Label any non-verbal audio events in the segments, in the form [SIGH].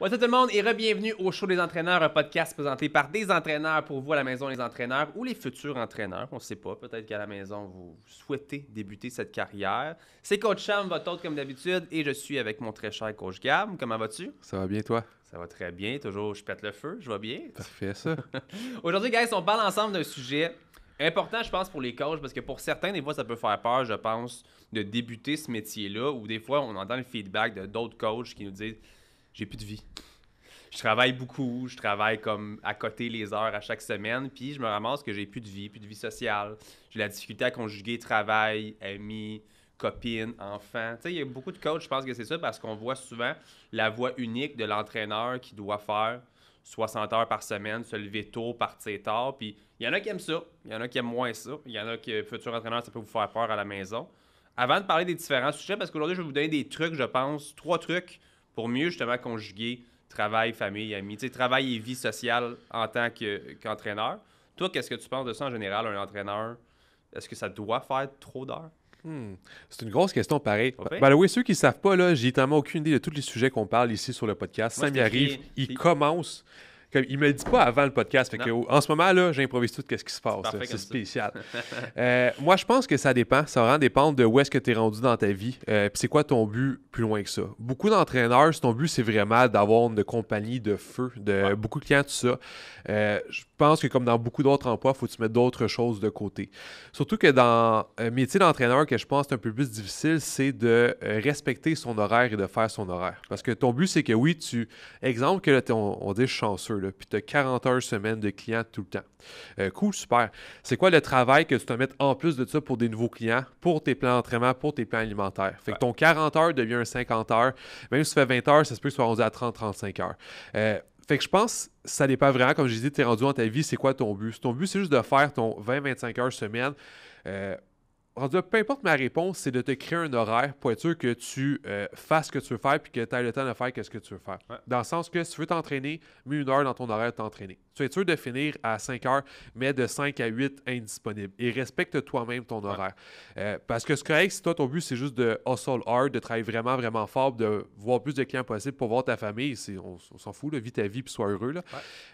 Bonjour tout le monde et bienvenue au show des entraîneurs, un podcast présenté par des entraîneurs pour vous à la maison, les entraîneurs ou les futurs entraîneurs. On ne sait pas, peut-être qu'à la maison, vous souhaitez débuter cette carrière. C'est Coach Cham, votre hôte comme d'habitude, et je suis avec mon très cher Coach Gam. Comment vas-tu? Ça va bien, toi? Ça va très bien, toujours je pète le feu, je vais bien. Parfait, ça. [LAUGHS] Aujourd'hui, guys, on parle ensemble d'un sujet important, je pense, pour les coachs, parce que pour certains, des fois, ça peut faire peur, je pense, de débuter ce métier-là, ou des fois, on entend le feedback de d'autres coachs qui nous disent j'ai plus de vie. Je travaille beaucoup, je travaille comme à côté les heures à chaque semaine, puis je me ramasse que j'ai plus de vie, plus de vie sociale. J'ai la difficulté à conjuguer travail, amis, copines, enfants. Tu sais, il y a beaucoup de coachs, je pense que c'est ça, parce qu'on voit souvent la voie unique de l'entraîneur qui doit faire 60 heures par semaine, se lever tôt, partir tard. Puis il y en a qui aiment ça, il y en a qui aiment moins ça, il y en a qui, futur entraîneur, ça peut vous faire peur à la maison. Avant de parler des différents sujets, parce qu'aujourd'hui, je vais vous donner des trucs, je pense, trois trucs pour mieux justement conjuguer travail, famille, amis, travail et vie sociale en tant qu'entraîneur. Toi, qu'est-ce que tu penses de ça en général, un entraîneur? Est-ce que ça doit faire trop d'heures? Hmm. C'est une grosse question, pareil. Okay. Ben, oui, ceux qui ne savent pas, là, j'ai tellement aucune idée de tous les sujets qu'on parle ici sur le podcast. Ça m'y arrive, il commence. Il il me le dit pas avant le podcast. que, en ce moment, là, j'improvise tout quest ce qui se passe. C'est spécial. [LAUGHS] Euh, moi, je pense que ça dépend. Ça va vraiment dépendre de où est-ce que tu es rendu dans ta vie. Euh, c'est quoi ton but plus loin que ça. Beaucoup d'entraîneurs, ton but, c'est vraiment d'avoir une compagnie de feu, de beaucoup de clients, tout ça. Euh, je pense que comme dans beaucoup d'autres emplois, il faut que tu mettes d'autres choses de côté. Surtout que dans un métier d'entraîneur, que je pense c'est un peu plus difficile, c'est de respecter son horaire et de faire son horaire. Parce que ton but, c'est que oui, tu. Exemple, que là, on dit chanceux puis tu as 40 heures semaine de clients tout le temps. Euh, cool, super. C'est quoi le travail que tu te mettre en plus de ça pour des nouveaux clients, pour tes plans d'entraînement, pour tes plans alimentaires? Fait que ton 40 heures devient un 50 heures. Même si tu fais 20 heures, ça se peut que tu sois rendu à 30, 35 heures. Euh, fait que je pense, ça n'est pas vraiment, comme j'ai dit, tu es rendu dans ta vie, c'est quoi ton but? ton but, c'est juste de faire ton 20-25 heures semaine, euh, peu importe ma réponse, c'est de te créer un horaire pour être sûr que tu euh, fasses ce que tu veux faire puis que tu aies le temps de faire ce que tu veux faire. Dans le sens que si tu veux t'entraîner, mets une heure dans ton horaire de t'entraîner. Tu es sûr de finir à 5 heures, mais de 5 à 8 indisponible. Et respecte toi-même ton horaire. Euh, parce que ce correct, si toi, ton but, c'est juste de hustle hard, de travailler vraiment, vraiment fort, de voir plus de clients possible pour voir ta famille, on, on s'en fout, de vis ta vie puis sois heureux.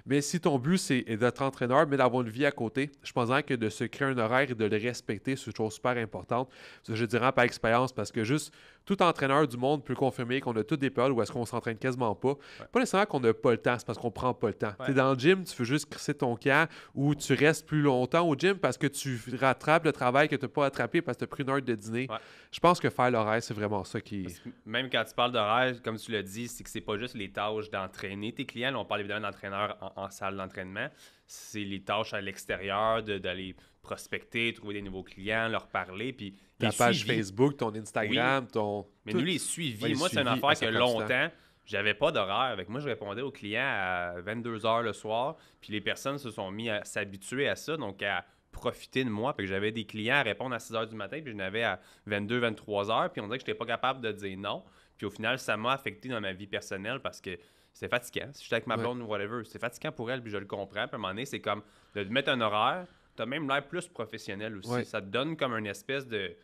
Mais si ton but, c'est d'être entraîneur, mais d'avoir une vie à côté, je pense que de se créer un horaire et de le respecter, c'est une chose super importante. je dirais par expérience, parce que juste tout entraîneur du monde peut confirmer qu'on a toutes des périodes où est-ce qu'on s'entraîne quasiment pas. Pas nécessairement qu'on n'a pas le temps, c'est parce qu'on prend pas le temps. Tu es dans le gym, tu veux juste crisser ton cas ou tu restes plus longtemps au gym parce que tu rattrapes le travail que tu n'as pas attrapé parce que tu as pris une heure de dîner. Je pense que faire l'horaire, c'est vraiment ça qui. Même quand tu parles d'horaire, comme tu l'as dit, c'est que c'est pas juste les tâches d'entraîner tes clients. on parle évidemment d'entraîneurs en, salle d'entraînement c'est les tâches à l'extérieur, d'aller prospecter, trouver des nouveaux clients, leur parler. Puis ta page Facebook, ton Instagram, ton. Mais nous, les suivis, moi, c'est une affaire que longtemps, j'avais pas d'horreur. Avec moi, je répondais aux clients à 22 h le soir. Puis les personnes se sont mis à s'habituer à ça, donc à profiter de moi. Puis j'avais des clients à répondre à 6 h du matin, puis je n'avais à 22, 23 h. Puis on dirait que je n'étais pas capable de dire non. Puis au final, ça m'a affecté dans ma vie personnelle parce que c'est fatigant. Si j'étais avec ma blonde ou whatever, c'est fatigant pour elle, puis je le comprends. Puis à un moment donné, c'est comme de mettre un horaire T'as même l'air plus professionnel aussi. Ça te donne comme une espèce de,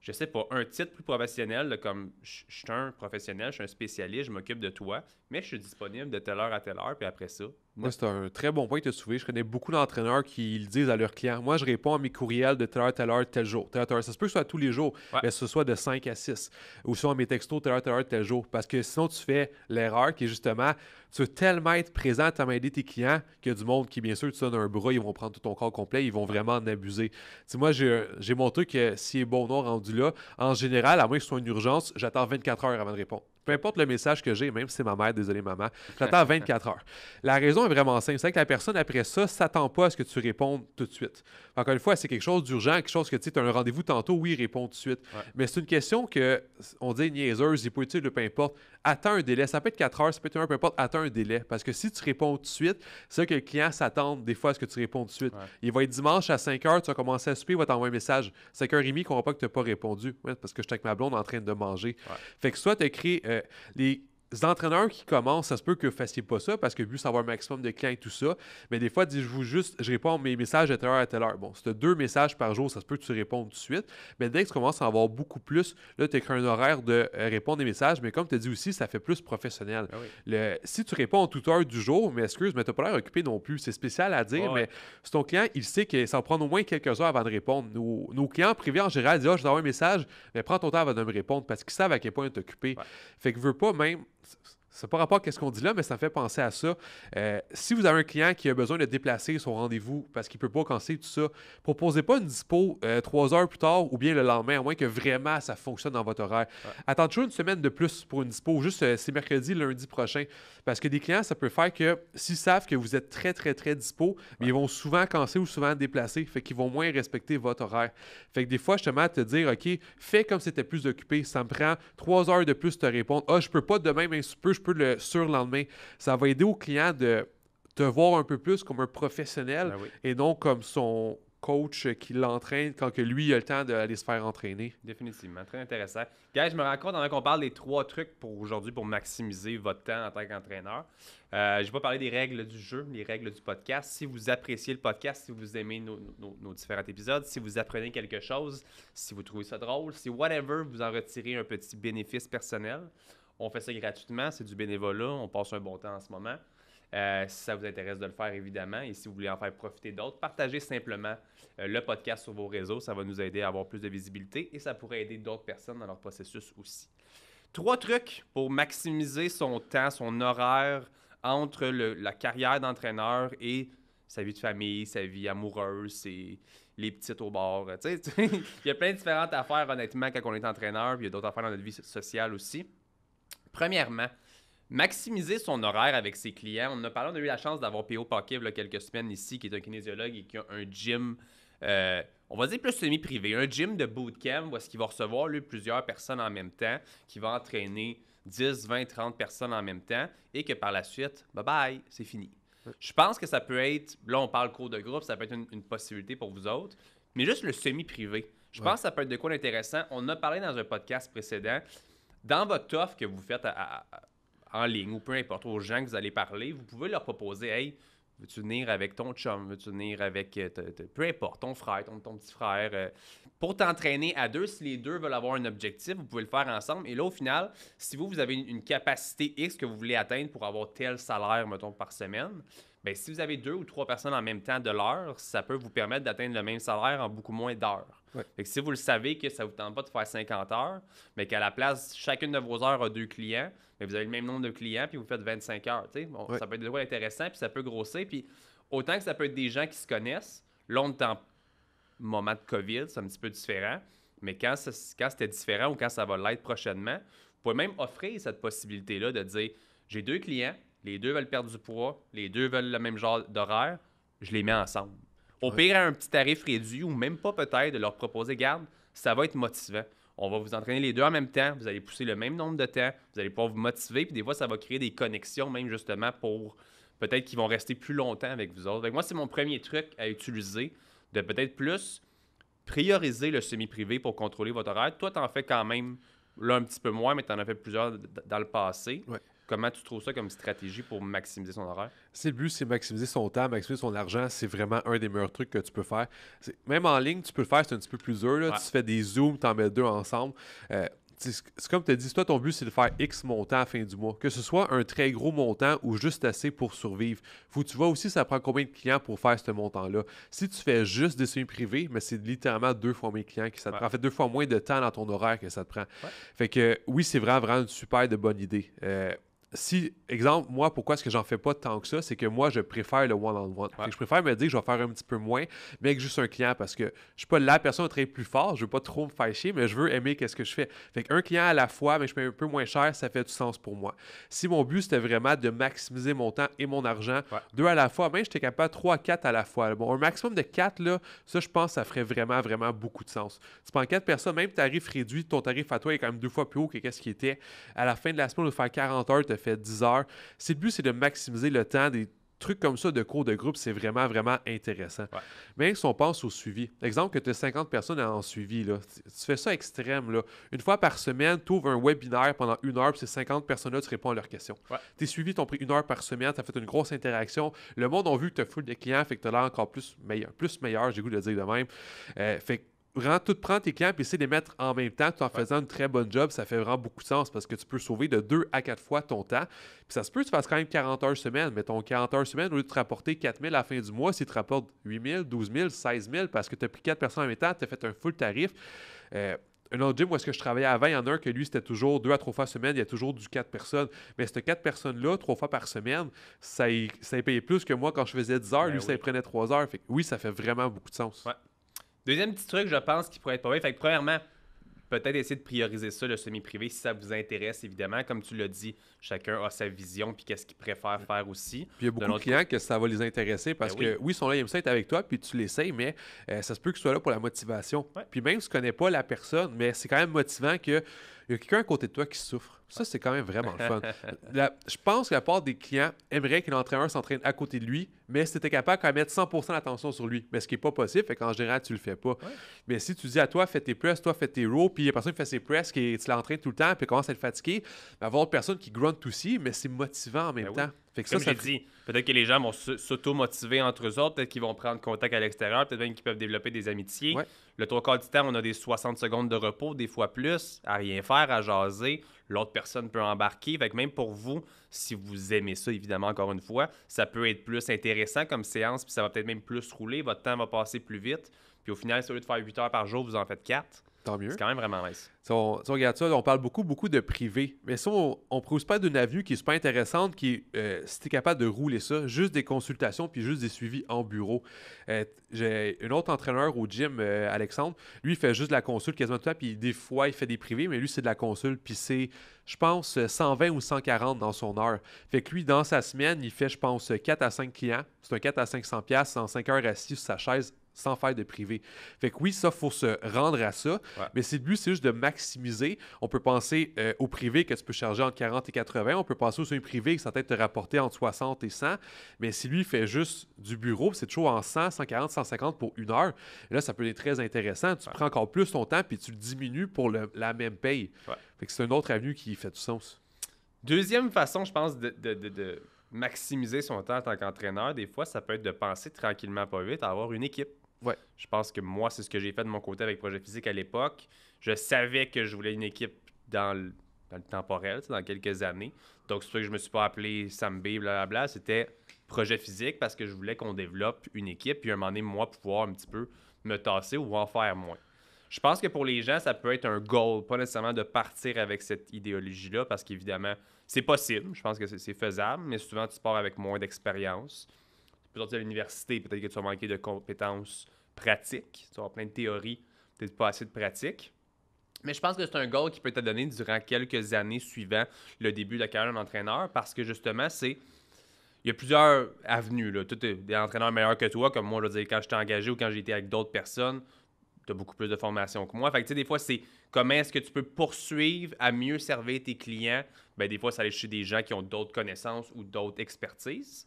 je sais pas, un titre plus professionnel, comme je suis un professionnel, je suis un spécialiste, je m'occupe de toi, mais je suis disponible de telle heure à telle heure, puis après ça, moi, c'est un très bon point que tu as Je connais beaucoup d'entraîneurs qui le disent à leurs clients. Moi, je réponds à mes courriels de telle heure, telle heure, tel jour. Ça se peut que soit tous les jours, mais ce soit de 5 à 6. Ou soit mes textos, telle heure, telle heure, tel jour. Parce que sinon, tu fais l'erreur qui est justement, tu veux tellement être présent à m'aider tes clients qu'il y a du monde qui, bien sûr, tu donnes un bras, ils vont prendre tout ton corps complet, ils vont vraiment en abuser. moi, j'ai montré que si est bon non rendu là, en général, à moins que ce soit une urgence, j'attends 24 heures avant de répondre peu importe le message que j'ai, même si c'est ma mère, désolé maman, [LAUGHS] j'attends 24 heures. La raison est vraiment simple, c'est que la personne après ça s'attend pas à ce que tu répondes tout de suite. Encore une fois, c'est quelque chose d'urgent, quelque chose que tu as un rendez-vous tantôt, oui, réponds tout de suite. Mais c'est une question que on dit niaiseuse, le peu importe attends un délai. Ça peut être 4 heures, ça peut être un peu importe, attends un délai. Parce que si tu réponds tout de suite, c'est que le client s'attend des fois à ce que tu réponds tout de suite. Il va être dimanche à 5 heures, tu vas commencer à souper, il va t'envoyer un message. 5h30 ne comprend pas que tu n'as pas répondu. parce que je suis avec ma blonde en train de manger. Fait que soit tu crées euh, les entraîneurs qui commencent, ça se peut que vous ne fassiez pas ça parce que vu savoir un maximum de clients et tout ça, mais des fois, dis-vous juste, je réponds mes messages à telle heure à telle heure. Bon, c'est deux messages par jour, ça se peut que tu répondes tout de suite, mais dès que tu commences à en avoir beaucoup plus, là, tu créé un horaire de euh, répondre des messages, mais comme tu as dit aussi, ça fait plus professionnel. Ah si tu réponds à toute heure du jour, mais excuse, mais tu n'as pas l'air occupé non plus, c'est spécial à dire, mais si ton client, il sait que ça va prendre au moins quelques heures avant de répondre. Nos, clients privés en général disent, ah, je dois avoir un message, mais prends ton temps avant de me répondre parce qu'ils savent à quel point tu es occupé. Fait que veux pas même Texas. C'est pas rapport à ce qu'on dit là, mais ça me fait penser à ça. Euh, si vous avez un client qui a besoin de déplacer son rendez-vous parce qu'il ne peut pas cancer tout ça, proposez pas une dispo euh, trois heures plus tard ou bien le lendemain, à moins que vraiment ça fonctionne dans votre horaire. Attendez toujours une semaine de plus pour une dispo, juste euh, c'est mercredi, lundi prochain. Parce que des clients, ça peut faire que s'ils savent que vous êtes très, très, très dispo, mais ils vont souvent cancer ou souvent déplacer, fait qu'ils vont moins respecter votre horaire. Fait que des fois, je te mets à te dire, OK, fais comme si étais plus occupé, ça me prend trois heures de plus de te répondre. Ah, je peux pas demain, mais je peux, je peux le surlendemain. Ça va aider au client de te voir un peu plus comme un professionnel ben et non comme son coach qui l'entraîne quand que lui a le temps d'aller se faire entraîner. Définitivement, très intéressant. Gars, je me rends compte, on qu'on parle des trois trucs pour aujourd'hui pour maximiser votre temps en tant qu'entraîneur. Euh, je vais pas parler des règles du jeu, les règles du podcast. Si vous appréciez le podcast, si vous aimez nos différents épisodes, si vous apprenez quelque chose, si vous trouvez ça drôle, si whatever, vous en retirez un petit bénéfice personnel. On fait ça gratuitement, c'est du bénévolat, on passe un bon temps en ce moment. Euh, si ça vous intéresse de le faire, évidemment, et si vous voulez en faire profiter d'autres, partagez simplement euh, le podcast sur vos réseaux. Ça va nous aider à avoir plus de visibilité et ça pourrait aider d'autres personnes dans leur processus aussi. Trois trucs pour maximiser son temps, son horaire entre la carrière d'entraîneur et sa vie de famille, sa vie amoureuse, et les petites au bord. [LAUGHS] il y a plein de différentes affaires, honnêtement, quand on est entraîneur, puis il y a d'autres affaires dans notre vie sociale aussi. Premièrement, maximiser son horaire avec ses clients. On a parlé, on a eu la chance d'avoir P.O. Paquet il quelques semaines ici, qui est un kinésiologue et qui a un gym, euh, on va dire plus semi-privé, un gym de bootcamp où est-ce qu'il va recevoir lui, plusieurs personnes en même temps, qui va entraîner 10, 20, 30 personnes en même temps et que par la suite, bye-bye, c'est fini. Je pense que ça peut être, là on parle cours de groupe, ça peut être une, possibilité pour vous autres, mais juste le semi-privé. Je pense que ça peut être de quoi d'intéressant. On a parlé dans un podcast précédent dans votre offre que vous faites en ligne ou peu importe, aux gens que vous allez parler, vous pouvez leur proposer Hey, veux-tu venir avec ton chum, veux-tu venir avec euh, peu importe, ton frère, ton, petit frère, euh, pour t'entraîner à deux, si les deux veulent avoir un objectif, vous pouvez le faire ensemble. Et là, au final, si vous, vous avez une capacité X que vous voulez atteindre pour avoir tel salaire, mettons, par semaine, ben, si vous avez deux ou trois personnes en même temps de l'heure, ça peut vous permettre d'atteindre le même salaire en beaucoup moins d'heures. Si vous le savez que ça ne vous tente pas de faire 50 heures, mais qu'à la place, chacune de vos heures a deux clients, mais vous avez le même nombre de clients, puis vous faites 25 heures. Bon, Ça peut être des intéressant, puis ça peut grossir. Puis autant que ça peut être des gens qui se connaissent, longtemps, moment de COVID, c'est un petit peu différent, mais quand, quand c'était différent ou quand ça va l'être prochainement, vous pouvez même offrir cette possibilité-là de dire j'ai deux clients, les deux veulent perdre du poids, les deux veulent le même genre d'horaire, je les mets ensemble. Au pire, à un petit tarif réduit ou même pas peut-être, de leur proposer, garde, ça va être motivant. On va vous entraîner les deux en même temps, vous allez pousser le même nombre de temps, vous allez pouvoir vous motiver, puis des fois, ça va créer des connexions, même justement pour peut-être qu'ils vont rester plus longtemps avec vous autres. moi, c'est mon premier truc à utiliser, de peut-être plus prioriser le semi-privé pour contrôler votre horaire. Toi, tu en fais quand même là un petit peu moins, mais tu en as fait plusieurs dans le passé. Comment tu trouves ça comme stratégie pour maximiser son horaire? C'est le but, c'est maximiser son temps, maximiser son argent. C'est vraiment un des meilleurs trucs que tu peux faire. Même en ligne, tu peux le faire, c'est un petit peu plus dur. Tu fais des zooms, tu en mets deux ensemble. Euh, c'est comme tu as dit, toi, ton but, c'est de faire X montant à la fin du mois. Que ce soit un très gros montant ou juste assez pour survivre. Faut que tu vois aussi, ça prend combien de clients pour faire ce montant-là. Si tu fais juste des soins privés, mais c'est littéralement deux fois moins de clients que ça te prend. En fait, deux fois moins de temps dans ton horaire que ça te prend. Fait que oui, c'est vraiment, vraiment une super bonne idée. Euh, si, exemple, moi, pourquoi est-ce que j'en fais pas tant que ça, c'est que moi, je préfère le one-on-one. Je préfère me dire que je vais faire un petit peu moins, mais que juste un client, parce que je suis pas la personne à travailler plus fort, je veux pas trop me fâcher mais je veux aimer qu'est-ce que je fais. Fait un client à la fois, mais je mets un peu moins cher, ça fait du sens pour moi. Si mon but, c'était vraiment de maximiser mon temps et mon argent, deux à la fois, même j'étais capable trois quatre à la fois. Bon, un maximum de quatre, là, ça, je pense, ça ferait vraiment, vraiment beaucoup de sens. Tu prends quatre personnes, même tarif réduit, ton tarif à toi est quand même deux fois plus haut que qu'est-ce qui était. À la fin de la semaine, de faire 40 heures, fait 10 heures. Si le but, c'est de maximiser le temps des trucs comme ça de cours de groupe, c'est vraiment, vraiment intéressant. Mais Même si on pense au suivi, exemple que tu as 50 personnes en suivi, là, tu fais ça extrême. Là. Une fois par semaine, tu ouvres un webinaire pendant une heure, puis ces 50 personnes-là, tu réponds à leurs questions. Tes suivi t'ont pris une heure par semaine, tu as fait une grosse interaction. Le monde a vu que tu as full de clients, fait que tu as l'air encore plus meilleur. Plus meilleur, j'ai goût de le dire de même. Euh, fait que vraiment tout prendre tes clients et essayer de les mettre en même temps tout en faisant une très bonne job, ça fait vraiment beaucoup de sens parce que tu peux sauver de deux à quatre fois ton temps. Puis ça se peut que tu fasses quand même 40 heures semaine, mais ton 40 heures semaine, au lieu de te rapporter 4 000 à la fin du mois, si tu te rapportes 8 000, 12 000, 16 000 parce que tu as pris quatre personnes en même temps, tu as fait un full tarif. Euh, un autre gym où est-ce que je travaillais avant, il y en a un que lui, c'était toujours deux à trois fois semaine, il y a toujours du quatre personnes. Mais ces quatre personnes-là, trois fois par semaine, ça, ça payait plus que moi quand je faisais 10 heures, ben lui, ça prenait trois heures. oui, ça fait vraiment beaucoup de sens. Deuxième petit truc, je pense, qui pourrait être pas mal. Fait que premièrement, peut-être essayer de prioriser ça, le semi-privé, si ça vous intéresse, évidemment. Comme tu l'as dit, chacun a sa vision, puis qu'est-ce qu'il préfère faire aussi. Puis il y a beaucoup de, clients que ça va les intéresser parce ben que, oui. ils sont là, ils aiment ça être avec toi, puis tu l'essayes, mais euh, ça se peut que tu sois là pour la motivation. Puis même si tu connais pas la personne, mais c'est quand même motivant que il y a quelqu'un à côté de toi qui souffre. Ça, c'est quand même vraiment le fun. [LAUGHS] je pense que la part des clients aimerait que l'entraîneur s'entraîne à côté de lui, mais si tu étais capable quand même mettre 100% d'attention sur lui. Mais ce qui n'est pas possible, fait qu'en général, tu le fais pas. Mais si tu dis à toi, fais tes presses, toi, fais tes rows, puis il y a personne qui fait ses presses, qui tu l'entraînes tout le temps, puis commence à être fatigué, il ben, y avoir une personne qui grunt aussi, mais c'est motivant en même ben temps que ça, ça... dit, peut-être que les gens vont s'auto-motiver entre eux autres, peut-être qu'ils vont prendre contact à l'extérieur, peut-être même qu'ils peuvent développer des amitiés. Le trois quarts du temps, on a des 60 secondes de repos, des fois plus, à rien faire, à jaser. L'autre personne peut embarquer. Fait que même pour vous, si vous aimez ça, évidemment, encore une fois, ça peut être plus intéressant comme séance, puis ça va peut-être même plus rouler, votre temps va passer plus vite. Puis au final, si au lieu de faire 8 heures par jour, vous en faites 4. Tant mieux. C'est quand même vraiment nice. Si on, regarde ça, on parle beaucoup, beaucoup de privé. Mais si on ne propose pas d'une avenue qui est pas intéressante, qui, euh, si tu capable de rouler ça, juste des consultations puis juste des suivis en bureau. Euh, j'ai un autre entraîneur au gym, euh, Alexandre. Lui, il fait juste de la consulte quasiment tout le temps. Puis des fois, il fait des privés, mais lui, c'est de la consulte. Puis c'est, je pense, 120 euh, ou 140 dans son heure. Fait que lui, dans sa semaine, il fait, je pense, 4 à 5 clients. C'est un 4 à 500 pièces en 5 heures assis sur sa chaise sans faire de privé. Fait que oui, ça, faut se rendre à ça. Mais c'est le but, c'est juste de maximiser. On peut penser euh, au privé que tu peux charger entre 40 et 80. On peut penser aussi à privé qui peut-être te rapporter entre 60 et 100. Mais si lui fait juste du bureau, c'est toujours en 100, 140, 150 pour une heure. là, ça peut être très intéressant. Tu prends encore plus ton temps puis tu le diminues pour la même paye. Fait que c'est une autre avenue qui fait du sens. Deuxième façon, je pense, de, de maximiser son temps en tant qu'entraîneur, des fois, ça peut être de penser tranquillement pas vite à avoir une équipe. Je pense que moi, c'est ce que j'ai fait de mon côté avec Projet Physique à l'époque. Je savais que je voulais une équipe dans le, temporel, dans quelques années. Donc, c'est pour ça que je me suis pas appelé Sam B, blablabla. C'était Projet Physique parce que je voulais qu'on développe une équipe, puis à un moment donné, moi, pouvoir un petit peu me tasser ou en faire moins. Je pense que pour les gens, ça peut être un goal, pas nécessairement de partir avec cette idéologie-là, parce qu'évidemment, c'est possible. Je pense que c'est faisable, mais souvent, tu pars avec moins d'expérience à l'université, peut-être que tu as manqué de compétences pratiques. Tu as plein de théories, peut-être pas assez de pratiques. Mais je pense que c'est un goal qui peut être donné durant quelques années suivant le début de la carrière d'un entraîneur parce que justement, c'est. Il y a plusieurs avenues. Là. Tout est des entraîneurs meilleurs que toi, comme moi, je veux dire, quand j'étais engagé ou quand j'étais avec d'autres personnes, tu as beaucoup plus de formation que moi. Fait des fois, c'est comment est-ce que tu peux poursuivre à mieux servir tes clients. Ben, des fois, ça aller chez des gens qui ont d'autres connaissances ou d'autres expertises.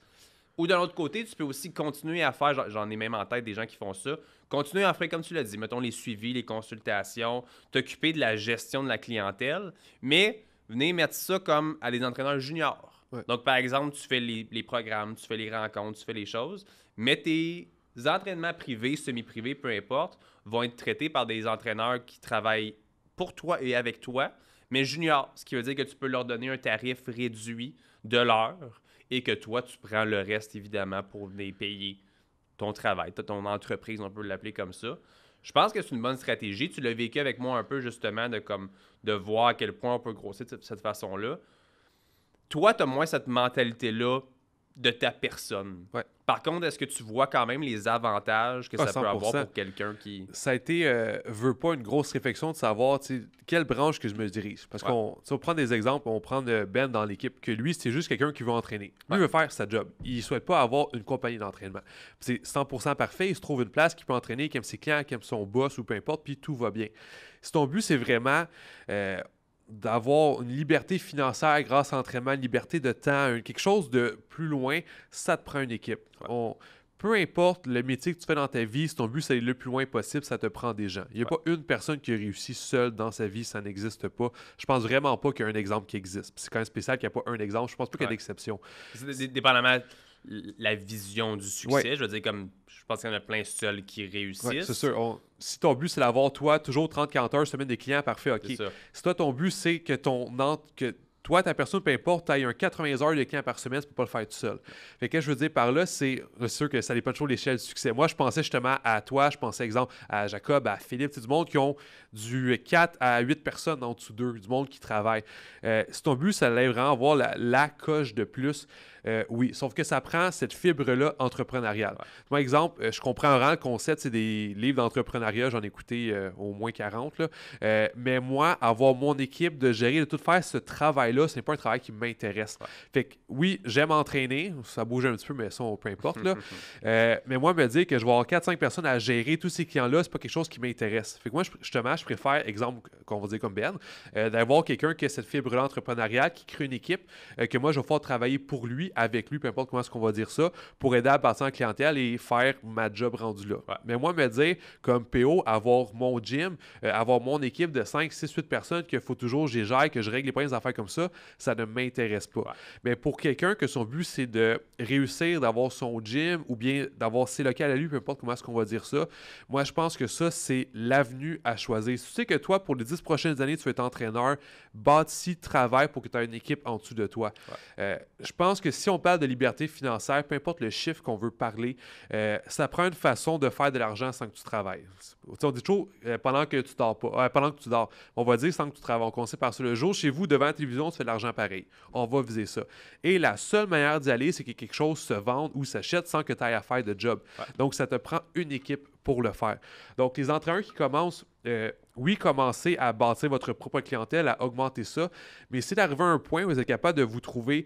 Ou d'un autre côté, tu peux aussi continuer à faire, j'en ai même en tête des gens qui font ça, continuer à faire comme tu l'as dit, mettons les suivis, les consultations, t'occuper de la gestion de la clientèle, mais venez mettre ça comme à des entraîneurs juniors. Donc, par exemple, tu fais les, programmes, tu fais les rencontres, tu fais les choses, mais tes entraînements privés, semi-privés, peu importe, vont être traités par des entraîneurs qui travaillent pour toi et avec toi, mais juniors, ce qui veut dire que tu peux leur donner un tarif réduit de l'heure et que toi, tu prends le reste, évidemment, pour venir payer ton travail, ton entreprise, on peut l'appeler comme ça. Je pense que c'est une bonne stratégie. Tu l'as vécu avec moi un peu, justement, de, comme, de voir à quel point on peut grossir de cette façon-là. Toi, tu as moins cette mentalité-là de ta personne. Par contre, est-ce que tu vois quand même les avantages que ah, ça peut avoir pour quelqu'un qui. Ça a été, euh, veut pas, une grosse réflexion de savoir quelle branche que je me dirige. Parce qu'on, on prend des exemples, on prend euh, Ben dans l'équipe, que lui, c'est juste quelqu'un qui veut entraîner. Lui veut faire sa job. Il souhaite pas avoir une compagnie d'entraînement. C'est 100% parfait, il se trouve une place qui peut entraîner, qui aime ses clients, qui aime son boss ou peu importe, puis tout va bien. Si ton but, c'est vraiment. Euh, d'avoir une liberté financière grâce à l'entraînement, une liberté de temps, quelque chose de plus loin, ça te prend une équipe. peu importe le métier que tu fais dans ta vie, si ton but c'est d'aller le plus loin possible, ça te prend des gens. Il n'y a pas une personne qui réussi seule dans sa vie, ça n'existe pas. Je pense vraiment pas qu'il y a un exemple qui existe. C'est quand même spécial qu'il n'y a pas un exemple. Je pense pas qu'il y a d'exception. Dépendamment la vision du succès, je veux dire, comme qu'il y en a plein seuls qui réussissent. Ouais, c'est sûr. Si ton but, c'est d'avoir, toi, toujours 30-40 heures semaine des clients, parfait, OK. Si toi, ton but, c'est que ton que toi, ta personne, peu importe, tu un 80 heures de clients par semaine, tu peux pas le faire tout seul. Fait que, que je veux dire par là, c'est sûr que ça dépend toujours l'échelle du succès. Moi, je pensais justement à toi, je pensais, exemple, à Jacob, à Philippe, du monde qui ont du 4 à 8 personnes en dessous d'eux, du monde qui travaille. Euh, si ton but, ça allait vraiment avoir la, la coche de plus. Euh, oui, sauf que ça prend cette fibre-là entrepreneuriale. Moi, exemple, euh, je comprends vraiment le concept, c'est des livres d'entrepreneuriat, j'en ai écouté euh, au moins 40, mais moi, avoir mon équipe de gérer, de tout faire ce travail-là, c'est pas un travail qui m'intéresse. Fait que oui, j'aime entraîner, ça bouge un petit peu, mais ça, peu importe. [LAUGHS] mais moi, me dire que je vais avoir 4-5 personnes à gérer tous ces clients-là, c'est pas quelque chose qui m'intéresse. Fait que moi, justement, je préfère, exemple, qu'on va dire comme Ben, d'avoir quelqu'un qui a cette fibre-là entrepreneuriale, qui crée une équipe, que moi, je vais faire travailler pour lui avec lui, peu importe comment est-ce qu'on va dire ça, pour aider à passer en clientèle et faire ma job rendue là. Mais moi, me dire, comme PO, avoir mon gym, euh, avoir mon équipe de 5, 6, 8 personnes qu'il faut toujours que que je règle les problèmes affaires comme ça, ça ne m'intéresse pas. Mais pour quelqu'un que son but, c'est de réussir, d'avoir son gym ou bien d'avoir ses locales à lui, peu importe comment est-ce qu'on va dire ça, moi, je pense que ça, c'est l'avenue à choisir. Si tu sais que toi, pour les 10 prochaines années, tu es entraîneur, bâtis, travaille pour que tu aies une équipe en dessous de toi. Euh, je pense que si on parle de liberté financière, peu importe le chiffre qu'on veut parler, euh, ça prend une façon de faire de l'argent sans que tu travailles. on dit toujours euh, pendant que tu dors euh, pendant que tu dors. On va dire sans que tu travailles. On conseille par que le jour chez vous devant la télévision, tu fais de l'argent pareil. On va viser ça. Et la seule manière d'y aller, c'est que quelque chose se vende ou s'achète sans que tu ailles à faire de job. Donc ça te prend une équipe pour le faire. Donc, les entraîneurs qui commencent, oui, commencez à bâtir votre propre clientèle, à augmenter ça, mais c'est d'arriver à un point où vous êtes capable de vous trouver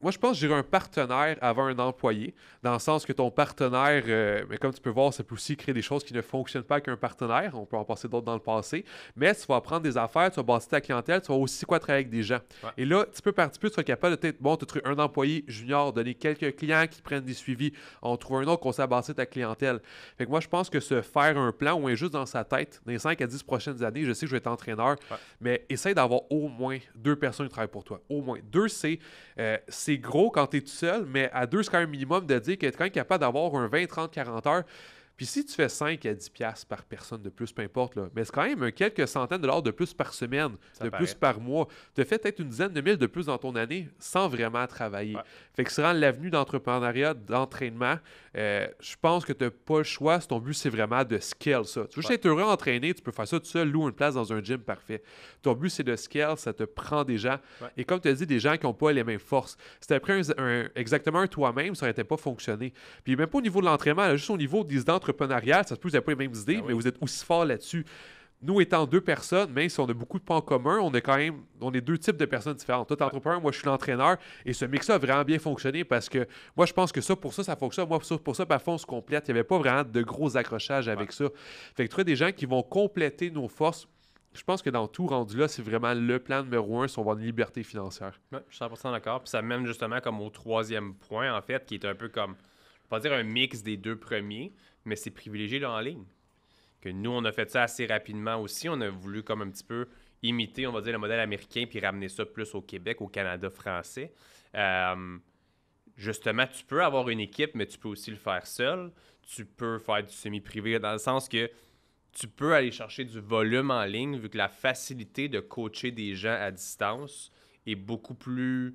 moi, je pense que j'irais un partenaire avant un employé, dans le sens que ton partenaire, euh, mais comme tu peux voir, ça peut aussi créer des choses qui ne fonctionnent pas qu'un partenaire. On peut en passer d'autres dans le passé. Mais tu vas prendre des affaires, tu vas bâtir ta clientèle, tu vas aussi quoi travailler avec des gens. Et là, petit peu par petit peu, tu seras capable de bon, te trouver un employé junior, donner quelques clients qui prennent des suivis, on trouve un autre qu'on sait bâtir ta clientèle. Fait moi, je pense que se faire un plan ou juste dans sa tête, dans les 5 à 10 prochaines années, je sais que je vais être entraîneur, mais essaye d'avoir au moins deux personnes qui travaillent pour toi. Au moins. Deux, c'est euh, c'est gros quand tu es tout seul, mais à deux, c'est quand même minimum de dire que tu es quand même capable d'avoir un 20, 30, 40 heures puis si tu fais 5 à 10 pièces par personne de plus, peu importe, là, mais c'est quand même quelques centaines de dollars de plus par semaine, de plus par mois. Tu fait peut-être une dizaine de mille de plus dans ton année sans vraiment travailler. Fait que se vraiment l'avenue d'entrepreneuriat, d'entraînement, euh, je pense que tu n'as pas le choix si ton but, c'est vraiment de scale ça. Tu veux juste être heureux entraîné, tu peux faire ça tout seul, louer une place dans un gym, parfait. Ton but, c'est de scale, ça te prend des gens. Et comme tu as dit, des gens qui n'ont pas les mêmes forces. Si tu pris exactement un toi-même, ça n'aurait pas fonctionné. Puis même pas au niveau de l'entraînement, juste au niveau des entreprises ça se peut que vous n'avez pas les mêmes idées, ben mais vous êtes aussi fort là-dessus. Nous étant deux personnes, même si on a beaucoup de points en commun, on est quand même, on est deux types de personnes différentes. Toi, entrepreneur, moi, je suis l'entraîneur, et ce mix-là a vraiment bien fonctionné parce que moi, je pense que ça, pour ça, ça fonctionne. Moi, pour ça, par fond, on se complète. Il n'y avait pas vraiment de gros accrochages avec ça. Fait que trouver des gens qui vont compléter nos forces je pense que dans tout rendu là, c'est vraiment le plan numéro un si on une liberté financière. Ouais, je suis 100% d'accord. Puis ça mène justement comme au troisième point, en fait, qui est un peu comme, je vais pas dire un mix des deux premiers, mais c'est privilégié en ligne. Que nous, on a fait ça assez rapidement aussi. On a voulu comme un petit peu imiter, on va dire, le modèle américain, puis ramener ça plus au Québec, au Canada français. Euh, justement, tu peux avoir une équipe, mais tu peux aussi le faire seul. Tu peux faire du semi-privé dans le sens que tu peux aller chercher du volume en ligne vu que la facilité de coacher des gens à distance est beaucoup plus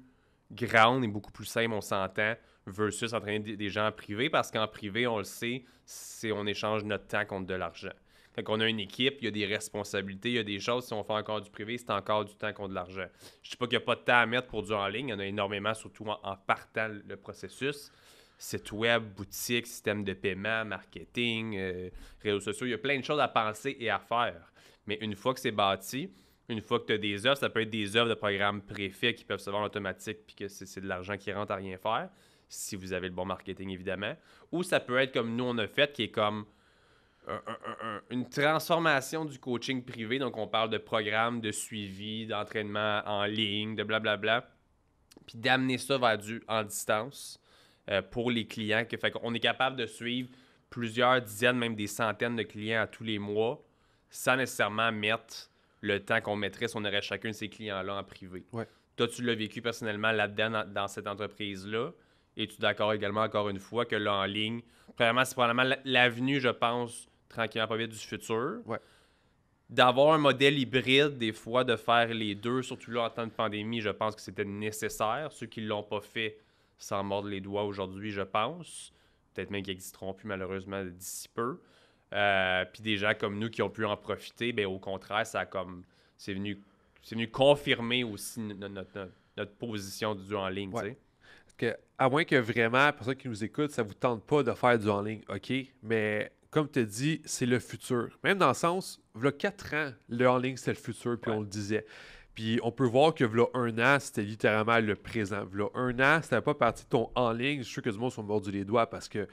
grande et beaucoup plus simple, on s'entend, versus entraîner des gens en privé parce qu'en privé, on le sait, c'est on échange notre temps contre de l'argent. Donc, on a une équipe, il y a des responsabilités, il y a des choses. Si on fait encore du privé, c'est encore du temps contre de l'argent. Je ne dis pas qu'il n'y a pas de temps à mettre pour du en ligne. Il y en a énormément, surtout en, partant le processus. Site web, boutique, système de paiement, marketing, euh, réseaux sociaux. Il y a plein de choses à penser et à faire. Mais une fois que c'est bâti, une fois que tu as des œuvres, ça peut être des œuvres de programmes préfets qui peuvent se vendre automatique puis que c'est de l'argent qui rentre à rien faire si vous avez le bon marketing, évidemment. Ou ça peut être comme nous, on a fait, qui est comme une transformation du coaching privé. Donc, on parle de programmes, de suivi, d'entraînement en ligne, de blablabla. Puis d'amener ça vers du en distance euh, pour les clients. Que, fait qu'on est capable de suivre plusieurs dizaines, même des centaines de clients à tous les mois sans nécessairement mettre le temps qu'on mettrait si on aurait chacun de ces clients-là en privé. Toi, tu l'as vécu personnellement là-dedans, dans cette entreprise-là. Et tu d'accord également, encore une fois, que là, en ligne, premièrement, c'est probablement l'avenue, je pense, tranquillement, pas vite, du futur. D'avoir un modèle hybride, des fois, de faire les deux, surtout là, en temps de pandémie, je pense que c'était nécessaire. Ceux qui ne l'ont pas fait s'en mordent les doigts aujourd'hui, je pense. Peut-être même qu'ils n'existeront plus, malheureusement, d'ici peu. Euh, puis des gens comme nous qui ont pu en profiter, ben, au contraire, ça a comme. C'est venu, venu confirmer aussi notre, notre, position du en ligne. Ouais à moins que vraiment, pour ceux qui nous écoutent, ça ne vous tente pas de faire du en ligne, OK, mais comme tu dis, c'est le futur. Même dans le sens, il y a 4 ans, le en ligne, c'était le futur, puis on le disait. Puis on peut voir que voilà un an, c'était littéralement le présent. voilà un an, c'était pas parti de ton en ligne. Je suis sûr que du monde sont mordus les doigts parce que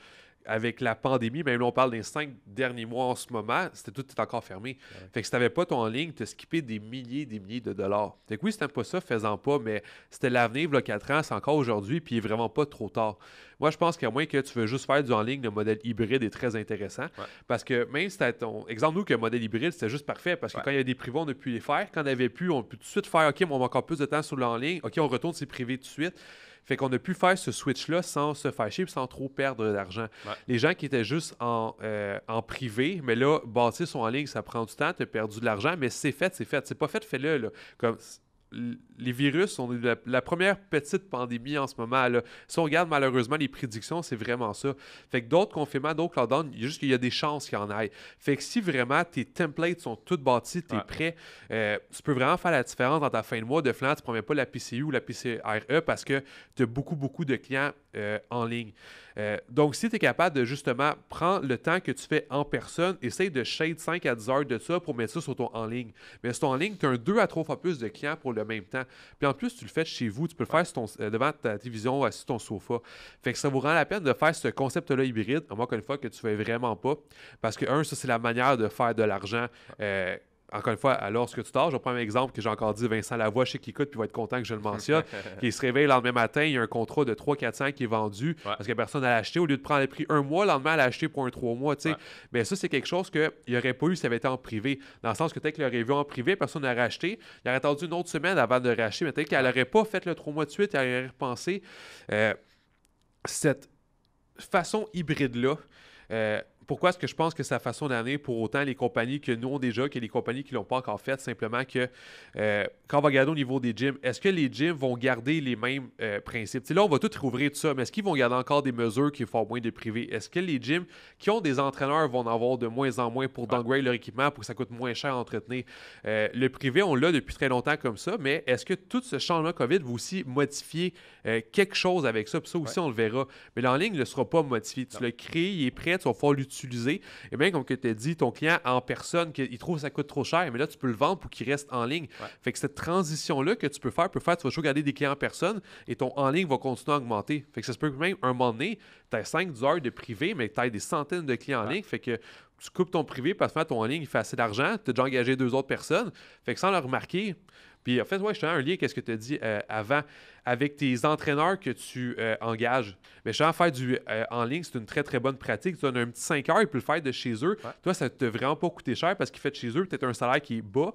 avec la pandémie, même là, on parle des cinq derniers mois en ce moment, c'était tout encore fermé. Fait que si t'avais pas ton ligne, t'as skippé des milliers des milliers de dollars. Fait que oui, c'était pas ça, faisant pas, mais c'était l'avenir, il y ans, c'est encore aujourd'hui, puis il est vraiment pas trop tard. Moi, je pense qu'à moins que tu veux juste faire du en ligne, le modèle hybride est très intéressant. Parce que même si ton. Exemple, nous, que le modèle hybride, c'était juste parfait, parce que quand il y avait des privés, on a pu les faire. Quand on avait pu, on peut tout de suite faire, OK, on a encore plus de temps sur l'en ligne, OK, on retourne ses privés tout de suite. Fait qu'on a pu faire ce switch-là sans se fâcher sans trop perdre d'argent. Les gens qui étaient juste en, euh, en privé, mais là, bâtir son en ligne, ça prend du temps, tu as perdu de l'argent, mais c'est fait, c'est fait. C'est pas fait, fais-le. Comme les virus sont la, première petite pandémie en ce moment. Là. Si on regarde malheureusement les prédictions, c'est vraiment ça. Fait que d'autres confinements, d'autres lockdowns, juste qu'il y a des chances qu'il y en aille. Fait que si vraiment tes templates sont toutes bâtis, tu es prêt, euh, tu peux vraiment faire la différence dans ta fin de mois. De flanc, tu ne promets pas la PCU ou la PCRE parce que tu as beaucoup, beaucoup de clients euh, en ligne. Euh, donc, si tu es capable de justement prendre le temps que tu fais en personne, essaye de shade 5 à 10 heures de ça pour mettre ça sur ton en ligne. Mais sur ton en ligne, tu as un 2 à 3 fois plus de clients pour le même temps. Puis en plus, tu le fais chez vous, tu peux le faire euh, devant ta télévision, sur ton sofa. Fait que ça vous rend la peine de faire ce concept-là hybride, à moins qu'une fois que tu ne fais vraiment pas. Parce que, un, ça, c'est la manière de faire de l'argent encore une fois, alors lorsque tu dors, je vais prendre un exemple que j'ai encore dit, Vincent Lavoie, je sais qu'il écoute, puis il va être content que je le mentionne, [LAUGHS] qui se réveille le lendemain matin, il y a un contrat de 3-4 400 qui est vendu parce que personne n'a acheté. Au lieu de prendre le prix un mois, le lendemain, elle a acheté pour un 3 mois. Mais ça, c'est quelque chose qu'il n'y aurait pas eu si ça avait été en privé. Dans le sens que peut-être qu'il l'aurait vu en privé, personne n'a racheté, Il aurait attendu une autre semaine avant de racheter, mais peut-être qu'elle n'aurait pas fait le 3 mois de suite, elle aurait repensé. Euh, cette façon hybride-là, euh, pourquoi est-ce que je pense que sa façon d'amener pour autant les compagnies que nous ont déjà, que les compagnies qui ne l'ont pas encore fait, simplement que euh, quand on va regarder au niveau des gyms, est-ce que les gyms vont garder les mêmes euh, principes? là, on va tout rouvrir tout ça, mais est-ce qu'ils vont garder encore des mesures qui font moins de privés? Est-ce que les gyms qui ont des entraîneurs vont en avoir de moins en moins pour downgrade leur équipement pour que ça coûte moins cher à entretenir? Euh, le privé, on l'a depuis très longtemps comme ça, mais est-ce que tout ce changement COVID va aussi modifier quelque chose avec ça? Puis ça aussi, on le verra. Mais l'en en ligne, ne sera pas modifié. Tu l'as créé, il est prêt, tu vas pouvoir utiliser. Et eh bien, comme tu as dit, ton client en personne, il trouve que ça coûte trop cher, mais là, tu peux le vendre pour qu'il reste en ligne. Fait que cette transition-là que tu peux faire, peut faire, tu vas toujours garder des clients en personne et ton en ligne va continuer à augmenter. Fait que ça se peut même un moment donné, tu as 5 heures de privé, mais tu as des centaines de clients en ligne. Fait que tu coupes ton privé parce que ton en ligne, il fait assez d'argent, tu as déjà engagé deux autres personnes. Fait que sans le remarquer, puis en fait, ouais, je te un lien qu'est-ce que tu as dit euh, avant avec tes entraîneurs que tu euh, engages. Mais je faire du euh, en ligne, c'est une très très bonne pratique. Tu donnes un petit 5 heures et puis le faire de chez eux. Toi, ça ne te vraiment pas coûter cher parce qu'il fait chez eux peut-être un salaire qui est bas.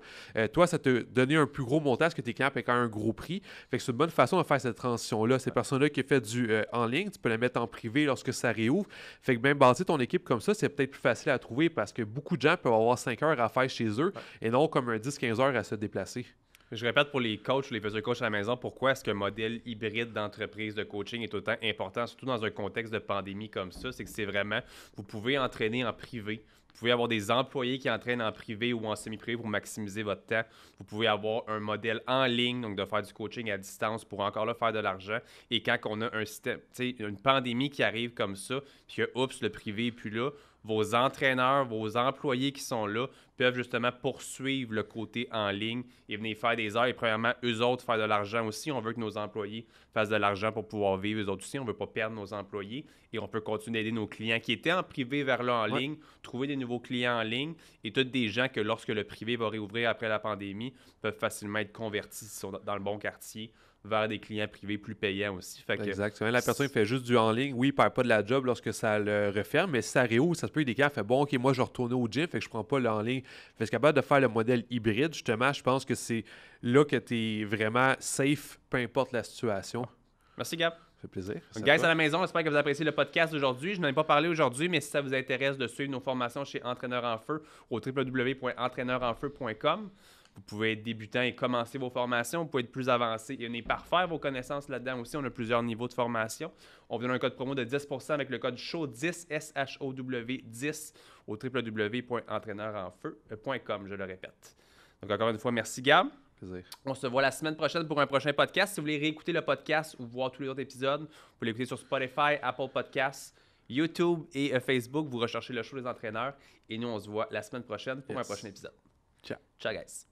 toi, ça te donne un plus gros montant parce que tes clients paient quand même un gros prix. Fait que c'est une bonne façon de faire cette transition-là. Ces personnes-là qui fait du en ligne, tu peux les mettre en privé lorsque ça réouvre. Fait que même bâtir ton équipe comme ça, c'est peut-être plus facile à trouver parce que beaucoup de gens peuvent avoir 5 heures à faire chez eux et non comme un 10-15 heures à se déplacer. Je répète pour les coachs, les futurs coachs à la maison, pourquoi est-ce qu'un modèle hybride d'entreprise de coaching est autant important, surtout dans un contexte de pandémie comme ça, c'est que c'est vraiment, vous pouvez entraîner en privé, vous pouvez avoir des employés qui entraînent en privé ou en semi-privé pour maximiser votre temps. Vous pouvez avoir un modèle en ligne, donc de faire du coaching à distance pour encore là faire de l'argent. Et quand on a un système, une pandémie qui arrive comme ça, puis que, oups, le privé n'est plus là, vos entraîneurs, vos employés qui sont là peuvent justement poursuivre le côté en ligne et venir faire des heures. Et premièrement, eux autres faire de l'argent aussi. On veut que nos employés fassent de l'argent pour pouvoir vivre eux autres aussi. On ne veut pas perdre nos employés et on peut continuer d'aider nos clients qui étaient en privé vers là en ligne, trouver des nouveaux clients en ligne et toutes des gens que lorsque le privé va réouvrir après la pandémie peuvent facilement être convertis si sont dans le bon quartier vers des clients privés plus payants aussi. Fait Exactement. La personne qui fait juste du en ligne, oui, il perd pas de la job lorsque ça le referme, mais si ça réouvre, ça se peut que des clients fait bon, OK, moi, je retourne au gym, fait que je prends pas le en ligne. Fait que capable de faire le modèle hybride, justement, je pense que c'est là que tu es vraiment safe, peu importe la situation. Merci, Gab. Ça fait plaisir. guys à la maison, j'espère que vous appréciez le podcast d'aujourd'hui. Je n'en ai pas parlé aujourd'hui, mais si ça vous intéresse de suivre nos formations chez Entraîneur en Feu au www.entraîneurenfeu.com. Vous pouvez être débutant et commencer vos formations. Vous pouvez être plus avancé et pas parfaire vos connaissances là-dedans aussi. On a plusieurs niveaux de formation. On vous donne un code promo de 10 avec le code SHOW10, S-H-O-W-10 au www.entraîneurenfeu.com, je le répète. Donc, encore une fois, merci Gab. On se voit la semaine prochaine pour un prochain podcast. Si vous voulez réécouter le podcast ou voir tous les autres épisodes, vous pouvez l'écouter sur Spotify, Apple Podcasts, YouTube et euh, Facebook. Vous recherchez le show des entraîneurs. Et nous, on se voit la semaine prochaine pour un prochain épisode. Ciao. Ciao, guys.